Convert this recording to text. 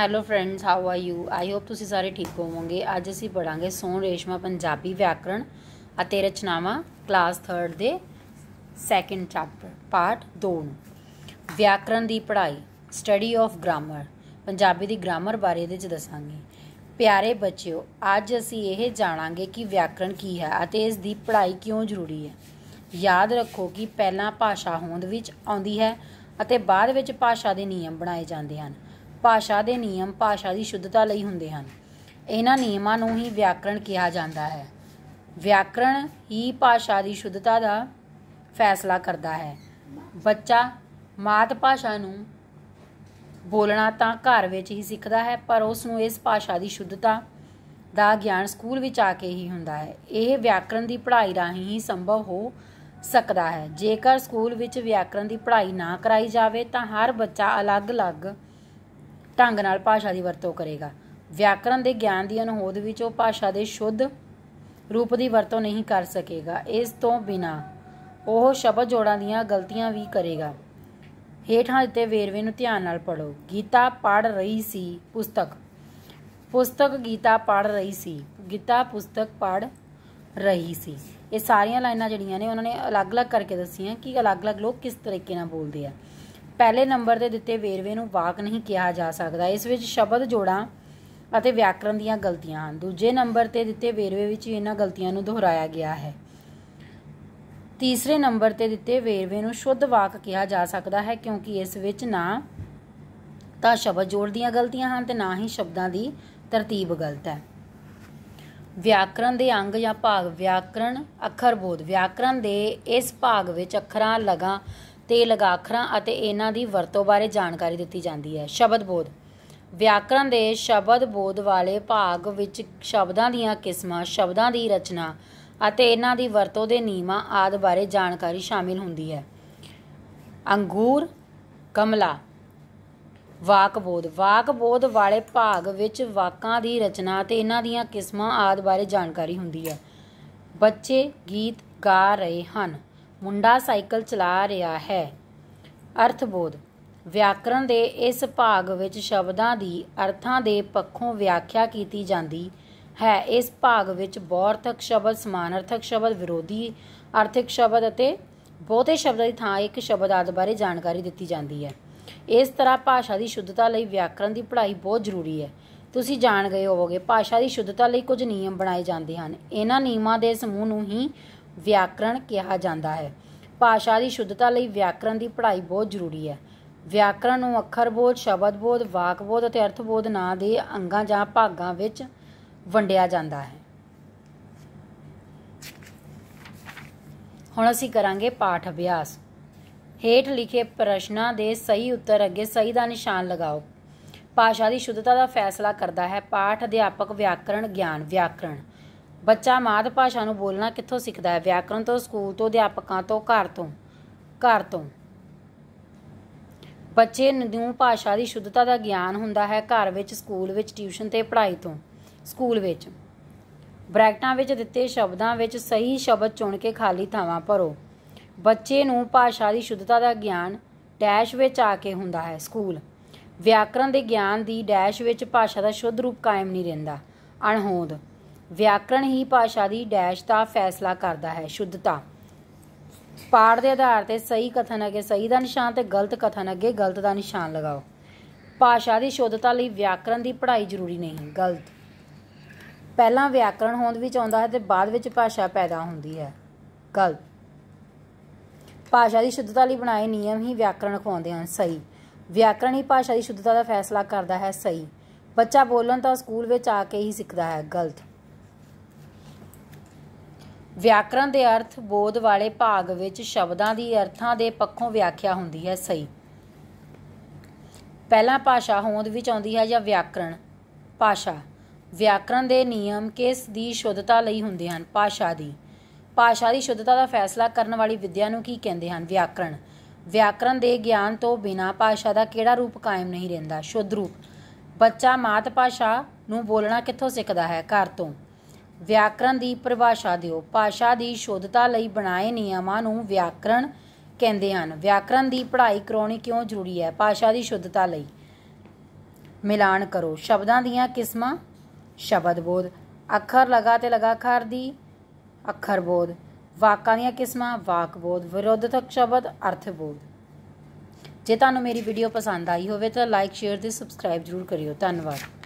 hello friends how are you I hope ਤੁਸੀਂ ਸਾਰੇ ਠੀਕ ਹੋਵੋਗੇ ਅੱਜ ਅਸੀਂ ਪੜਾਂਗੇ ਸੋਨ ਰੇਸ਼ਮਾ ਪੰਜਾਬੀ ਵਿਆਕਰਣ ਅਤੇ ਰਚਨਾਵਾਂ ਕਲਾਸ 3 ਦੇ ਸੈਕੰਡ ਚੈਪਟਰ ਪਾਰਟ 2 ਵਿਆਕਰਣ ਦੀ ਪੜ੍ਹਾਈ ਸਟੱਡੀ ਆਫ ਗ੍ਰਾਮਰ ਪੰਜਾਬੀ ਦੀ ਗ੍ਰਾਮਰ ਬਾਰੇ ਇਹਦੇ ਚ ਦੱਸਾਂਗੇ ਪਿਆਰੇ ਬੱਚਿਓ ਅੱਜ ਅਸੀਂ ਇਹ ਜਾਣਾਂਗੇ ਕਿ ਵਿਆਕਰਣ ਕੀ ਹੈ ਅਤੇ ਇਸ ਦੀ ਪੜ੍ਹਾਈ ਕਿਉਂ ਜ਼ਰੂਰੀ ਹੈ ਯਾਦ ਰੱਖੋ ਕਿ ਪਹਿਲਾਂ ਭਾਸ਼ਾ ਹੋਂਦ ਵਿੱਚ ਆਉਂਦੀ ਹੈ ਅਤੇ ਬਾਅਦ ਵਿੱਚ ਭਾਸ਼ਾ ਦੇ ਨਿਯਮ ਬਣਾਏ ਜਾਂਦੇ ਹਨ ਭਾਸ਼ਾ ਦੇ ਨਿਯਮ ਭਾਸ਼ਾ ਦੀ ਸ਼ੁੱਧਤਾ ਲਈ ਹੁੰਦੇ ਹਨ ਇਹਨਾਂ ਨਿਯਮਾਂ ਨੂੰ ਹੀ ਵਿਆਕਰਣ ਕਿਹਾ ਜਾਂਦਾ ਹੈ ਵਿਆਕਰਣ ਹੀ ਭਾਸ਼ਾ ਦੀ ਸ਼ੁੱਧਤਾ ਦਾ ਫੈਸਲਾ ਕਰਦਾ ਹੈ ਬੱਚਾ ਮਾਤ ਭਾਸ਼ਾ ਨੂੰ ਬੋਲਣਾ ਤਾਂ ਘਰ ਵਿੱਚ ਹੀ ਸਿੱਖਦਾ ਹੈ ਪਰ ਉਸ ਨੂੰ ਇਸ ਭਾਸ਼ਾ ਦੀ ਸ਼ੁੱਧਤਾ ਦਾ ਗਿਆਨ ਸਕੂਲ ਵਿੱਚ ਆ ਕੇ ਹੀ ਹੁੰਦਾ ਹੈ ਇਹ ਵਿਆਕਰਣ ਦੀ ਪੜ੍ਹਾਈ ਰਾਹੀਂ ਹੀ ਸੰਭਵ ਹੋ ਸਕਦਾ ਹੈ ਜੇਕਰ ਸਕੂਲ ਵਿੱਚ ਵਿਆਕਰਣ ਦੀ ਪੜ੍ਹਾਈ ਨਾ ਕਰਾਈ ਜਾਵੇ ਤਾਂ ਹਰ ਬੱਚਾ ਅਲੱਗ-ਅਲੱਗ ਢੰਗ ਨਾਲ ਭਾਸ਼ਾ ਦੀ ਵਰਤੋਂ ਕਰੇਗਾ ਵਿਆਕਰਨ ਦੇ ਗਿਆਨ ਦੀ ਅਨਹੋਦ ਵਿੱਚ ਉਹ ਭਾਸ਼ਾ ਦੇ ਸ਼ੁੱਧ ਰੂਪ ਦੀ ਵਰਤੋਂ ਨਹੀਂ ਕਰ ਸਕੇਗਾ ਇਸ ਤੋਂ ਬਿਨਾ ਉਹ ਸ਼ਬਦ ਜੋੜਾਂ ਦੀਆਂ ਗਲਤੀਆਂ ਵੀ ਕਰੇਗਾ ਹੇਠਾਂ ਦਿੱਤੇ ਵੇਰਵੇ ਨੂੰ ਧਿਆਨ ਨਾਲ ਪੜੋ ਗੀਤਾ ਪੜ ਰਹੀ ਸੀ ਪੁਸਤਕ ਪੁਸਤਕ ਗੀਤਾ ਪੜ ਰਹੀ ਸੀ ਗੀਤਾ ਪੁਸਤਕ ਪੜ ਰਹੀ ਸੀ ਇਹ ਸਾਰੀਆਂ ਲਾਈਨਾਂ ਜਿਹੜੀਆਂ ਨੇ ਉਹਨਾਂ ਨੇ ਅਲੱਗ-ਅਲੱਗ ਕਰਕੇ ਦੱਸੀਆਂ ਕਿ ਅਲੱਗ-ਅਲੱਗ ਲੋਕ ਕਿਸ ਤਰੀਕੇ ਨਾਲ ਬੋਲਦੇ ਆ ਪਹਿਲੇ ਨੰਬਰ ਦੇ ਦਿੱਤੇ ਵੇਰਵੇ ਨੂੰ ਵਾਕ ਨਹੀਂ ਕਿਹਾ ਜਾ ਸਕਦਾ ਇਸ ਵਿੱਚ ਸ਼ਬਦ ਜੋੜਾਂ ਅਤੇ ਵਿਆਕਰਣ ਦੀਆਂ ਗਲਤੀਆਂ ਹਨ ਦੂਜੇ ਨੰਬਰ ਤੇ ਦਿੱਤੇ ਵੇਰਵੇ ਵਿੱਚ ਇਹਨਾਂ ਗਲਤੀਆਂ ਨੂੰ ਦੁਹਰਾਇਆ ਗਿਆ ਹੈ ਤੀਸਰੇ ਨੰਬਰ ਤੇ ਦਿੱਤੇ ਵੇਰਵੇ ਨੂੰ ਸ਼ੁੱਧ ਵਾਕ ਕਿਹਾ ਜਾ ਸਕਦਾ ਹੈ ਕਿਉਂਕਿ ਇਸ ਵਿੱਚ ਨਾ ਤਾਂ ਸ਼ਬਦ ਜੋੜ ਦੀਆਂ ਗਲਤੀਆਂ ਹਨ ਤੇ ਨਾ ਹੀ ਸ਼ਬਦਾਂ ਦੀ ਤਰਤੀਬ ਗਲਤ ਹੈ ਵਿਆਕਰਣ ਦੇ ਅੰਗ ਜਾਂ ਭਾਗ ਵਿਆਕਰਣ ਅੱਖਰ ਬੋਧ ਵਿਆਕਰਣ ਦੇ ਇਸ ਭਾਗ ਵਿੱਚ ਅੱਖਰਾਂ ਲਗਾ ਤੇ ਲਗਾਖਰਾਂ ਅਤੇ ਇਹਨਾਂ ਦੀ ਵਰਤੋਂ ਬਾਰੇ ਜਾਣਕਾਰੀ ਦਿੱਤੀ ਜਾਂਦੀ ਹੈ ਸ਼ਬਦ ਬੋਧ ਵਿਆਕਰਣ ਦੇ ਸ਼ਬਦ ਬੋਧ ਵਾਲੇ ਭਾਗ ਵਿੱਚ ਸ਼ਬਦਾਂ ਦੀਆਂ ਕਿਸਮਾਂ ਸ਼ਬਦਾਂ ਦੀ ਰਚਨਾ ਅਤੇ ਇਹਨਾਂ ਦੀ ਵਰਤੋਂ ਦੇ ਨਿਯਮਾਂ ਆਦਿ ਬਾਰੇ ਜਾਣਕਾਰੀ ਸ਼ਾਮਿਲ ਹੁੰਦੀ ਹੈ ਅੰਗੂਰ ਕਮਲਾ ਵਾਕ ਬੋਧ ਵਾਕ ਬੋਧ ਵਾਲੇ ਭਾਗ ਵਿੱਚ ਵਾਕਾਂ ਦੀ ਰਚਨਾ ਅਤੇ ਇਹਨਾਂ ਦੀਆਂ ਕਿਸਮਾਂ ਆਦਿ ਬਾਰੇ ਜਾਣਕਾਰੀ ਹੁੰਦੀ ਹੈ ਬੱਚੇ ਗੀਤ ਗਾ ਰਹੇ ਹਨ ਮੁੰਡਾ ਸਾਈਕਲ ਚਲਾ ਰਿਹਾ ਹੈ ਅਰਥਬੋਧ ਵਿਆਕਰਨ ਦੇ ਇਸ ਭਾਗ ਵਿੱਚ ਸ਼ਬਦਾਂ ਦੀ ਅਰਥਾਂ ਦੇ ਪੱਖੋਂ ਵਿਆਖਿਆ ਕੀਤੀ ਜਾਂਦੀ ਹੈ ਇਸ ਭਾਗ ਵਿੱਚ ਬੌਰਥਕ ਸ਼ਬਦ ਸਮਾਨਾਰਥਕ ਸ਼ਬਦ ਵਿਰੋਧੀ ਆਰਥਿਕ ਸ਼ਬਦ ਅਤੇ ਬਹੁਤੇ ਸ਼ਬਦਾਂ ਦੀ ਥਾਂ ਇੱਕ ਸ਼ਬਦ ਆਦਿ ਬਾਰੇ ਜਾਣਕਾਰੀ ਦਿੱਤੀ ਜਾਂਦੀ ਹੈ ਇਸ ਤਰ੍ਹਾਂ ਭਾਸ਼ਾ ਦੀ ਸ਼ੁੱਧਤਾ ਲਈ ਵਿਆਕਰਨ ਦੀ ਪੜ੍ਹਾਈ ਬਹੁਤ ਜ਼ਰੂਰੀ ਹੈ ਤੁਸੀਂ ਜਾਣ ਗਏ ਹੋਵੋਗੇ ਭਾਸ਼ਾ ਦੀ ਸ਼ੁੱਧਤਾ ਲਈ ਕੁਝ ਨਿਯਮ ਬਣਾਏ ਜਾਂਦੇ ਹਨ ਇਹਨਾਂ ਨਿਯਮਾਂ ਦੇ ਸਮੂਹ ਨੂੰ ਹੀ ਵਿਆਕਰਣ ਕਿਹਾ ਜਾਂਦਾ ਹੈ ਭਾਸ਼ਾ ਦੀ ਸ਼ੁੱਧਤਾ ਲਈ ਵਿਆਕਰਣ ਦੀ ਪੜ੍ਹਾਈ ਬਹੁਤ ਜ਼ਰੂਰੀ ਹੈ ਵਿਆਕਰਣ ਨੂੰ ਅੱਖਰ ਬੋਧ ਸ਼ਬਦ ਬੋਧ ਵਾਕ ਬੋਧ ਅਤੇ ਅਰਥ ਬੋਧ ਨਾਂ ਦੇ ਅੰਗਾਂ ਜਾਂ ਭਾਗਾਂ ਵਿੱਚ ਵੰਡਿਆ ਜਾਂਦਾ ਹੈ ਹੁਣ ਅਸੀਂ ਕਰਾਂਗੇ ਪਾਠ ਅਭਿਆਸ ਹੇਠ ਲਿਖੇ ਪ੍ਰਸ਼ਨਾਂ ਦੇ ਸਹੀ ਉੱਤਰ ਅੱਗੇ ਸਹੀ ਦਾ ਨਿਸ਼ਾਨ ਲਗਾਓ ਭਾਸ਼ਾ ਦੀ ਸ਼ੁੱਧਤਾ ਦਾ ਫੈਸਲਾ ਕਰਦਾ ਹੈ ਪਾਠ ਅਧਿਆਪਕ ਵਿਆਕਰਣ ਗਿਆਨ ਵਿਆਕਰਣ ਬੱਚਾ ਮਾਤ ਭਾਸ਼ਾ ਨੂੰ ਬੋਲਣਾ ਕਿੱਥੋਂ ਸਿੱਖਦਾ ਹੈ ਵਿਆਕਰਨ ਤੋਂ ਸਕੂਲ ਤੋਂ ਅਧਿਆਪਕਾਂ ਤੋਂ ਘਰ ਤੋਂ ਘਰ ਤੋਂ ਬੱਚੇ ਨੂੰ ਭਾਸ਼ਾ ਦੀ ਸ਼ੁੱਧਤਾ ਦਾ ਗਿਆਨ ਹੁੰਦਾ ਹੈ ਘਰ ਵਿੱਚ ਸਕੂਲ ਵਿੱਚ ਟਿਊਸ਼ਨ ਤੇ ਪੜ੍ਹਾਈ ਤੋਂ ਸਕੂਲ ਵਿੱਚ ਬ੍ਰੈਕਟਾਂ ਵਿੱਚ ਦਿੱਤੇ ਸ਼ਬਦਾਂ ਵਿੱਚ ਸਹੀ ਸ਼ਬਦ ਚੁਣ ਕੇ ਖਾਲੀ ਥਾਵਾਂ ਭਰੋ ਬੱਚੇ ਨੂੰ ਭਾਸ਼ਾ ਦੀ ਸ਼ੁੱਧਤਾ ਦਾ ਗਿਆਨ ਡੈਸ਼ ਵਿੱਚ ਆ ਕੇ ਹੁੰਦਾ ਹੈ ਸਕੂਲ ਵਿਆਕਰਨ ਦੇ ਗਿਆਨ ਦੀ ਡੈਸ਼ ਵਿੱਚ ਭਾਸ਼ਾ ਦਾ ਸ਼ੁੱਧ ਰੂਪ ਕਾਇਮ ਨਹੀਂ ਰਹਿੰਦਾ ਅਣਹੋਂਦ ਵਿਆਕਰਣ ਹੀ ਭਾਸ਼ਾ ਦੀ ਡੈਸ਼ ਦਾ ਫੈਸਲਾ ਕਰਦਾ ਹੈ ਸ਼ੁੱਧਤਾ ਪਾਠ ਦੇ ਆਧਾਰ ਤੇ ਸਹੀ ਕਥਨ ਅੱਗੇ ਸਹੀ ਦਾ ਨਿਸ਼ਾਨ ਤੇ ਗਲਤ ਕਥਨ ਅੱਗੇ ਗਲਤ ਦਾ ਨਿਸ਼ਾਨ ਲਗਾਓ ਭਾਸ਼ਾ ਦੀ ਸ਼ੁੱਧਤਾ ਲਈ ਵਿਆਕਰਣ ਦੀ ਪੜ੍ਹਾਈ ਜ਼ਰੂਰੀ ਨਹੀਂ ਗਲਤ ਪਹਿਲਾਂ ਵਿਆਕਰਣ ਹੋਂਦ ਵਿੱਚ ਆਉਂਦਾ ਹੈ ਤੇ ਬਾਅਦ ਵਿੱਚ ਭਾਸ਼ਾ ਪੈਦਾ ਹੁੰਦੀ ਹੈ ਗਲਤ ਭਾਸ਼ਾ ਦੀ ਸ਼ੁੱਧਤਾ ਲਈ ਬਣਾਏ ਨਿਯਮ ਹੀ ਵਿਆਕਰਣ ਖਵਾਉਂਦੇ ਹਨ ਸਹੀ ਵਿਆਕਰਣ ਹੀ ਭਾਸ਼ਾ ਦੀ ਸ਼ੁੱਧਤਾ ਦਾ ਫੈਸਲਾ ਕਰਦਾ ਹੈ ਸਹੀ ਬੱਚਾ ਬੋਲਣ ਤਾਂ ਸਕੂਲ ਵਿੱਚ ਆ ਕੇ ਹੀ ਸਿੱਖਦਾ ਹੈ ਗਲਤ ਵਿਆਕਰਨ ਦੇ ਅਰਥ ਬੋਧ ਵਾਲੇ ਭਾਗ ਵਿੱਚ ਸ਼ਬਦਾਂ ਦੀ ਅਰਥਾਂ ਦੇ ਪੱਖੋਂ ਵਿਆਖਿਆ ਹੁੰਦੀ ਹੈ ਸਹੀ ਪਹਿਲਾ ਭਾਸ਼ਾ ਹੋਂਦ ਵਿੱਚ ਆਉਂਦੀ ਹੈ ਜਾਂ ਵਿਆਕਰਨ ਭਾਸ਼ਾ ਵਿਆਕਰਨ ਦੇ ਨਿਯਮ ਕਿਸ ਦੀ ਸ਼ੁੱਧਤਾ ਲਈ ਹੁੰਦੇ ਹਨ ਭਾਸ਼ਾ ਦੀ ਭਾਸ਼ਾ ਦੀ ਸ਼ੁੱਧਤਾ ਦਾ ਫੈਸਲਾ ਕਰਨ ਵਾਲੀ ਵਿਦਿਆ ਨੂੰ ਕੀ ਕਹਿੰਦੇ ਹਨ ਵਿਆਕਰਨ ਵਿਆਕਰਨ ਦੇ ਗਿਆਨ ਤੋਂ ਬਿਨਾ ਭਾਸ਼ਾ ਦਾ ਕਿਹੜਾ ਰੂਪ ਕਾਇਮ ਨਹੀਂ ਰਹਿੰਦਾ ਸ਼ੁੱਧ ਰੂਪ ਬੱਚਾ ਮਾਤ ਭਾਸ਼ਾ ਨੂੰ ਬੋਲਣਾ ਕਿੱਥੋਂ ਸਿੱਖਦਾ ਹੈ ਘਰ ਤੋਂ ਵਿਆਕਰਨ ਦੀ ਪਰਿਭਾਸ਼ਾ ਦਿਓ ਭਾਸ਼ਾ ਦੀ ਸ਼ੁੱਧਤਾ ਲਈ ਬਣਾਏ ਨਿਯਮਾਂ ਨੂੰ ਵਿਆਕਰਨ ਕਹਿੰਦੇ ਹਨ ਵਿਆਕਰਨ ਦੀ ਪੜ੍ਹਾਈ ਕਰਾਉਣੀ ਕਿਉਂ ਜ਼ਰੂਰੀ ਹੈ ਭਾਸ਼ਾ ਦੀ ਸ਼ੁੱਧਤਾ ਲਈ ਮਿਲਾਨ ਕਰੋ ਸ਼ਬਦਾਂ ਦੀਆਂ ਕਿਸਮਾਂ ਸ਼ਬਦ ਬੋਧ ਅੱਖਰ ਲਗਾ ਤੇ ਲਗਾਖਰ ਦੀ ਅੱਖਰ ਬੋਧ ਵਾਕਾਂ ਦੀਆਂ ਕਿਸਮਾਂ ਵਾਕ ਬੋਧ ਵਿਰੋਧਕ ਸ਼ਬਦ ਅਰਥ ਬੋਧ ਜੇ ਤੁਹਾਨੂੰ ਮੇਰੀ ਵੀਡੀਓ ਪਸੰਦ ਆਈ ਹੋਵੇ ਤਾਂ ਲਾਈਕ ਸ਼ੇਅਰ ਤੇ ਸਬਸਕ੍ਰਾਈਬ ਜ਼ਰੂਰ ਕਰਿਓ ਧੰਨਵਾਦ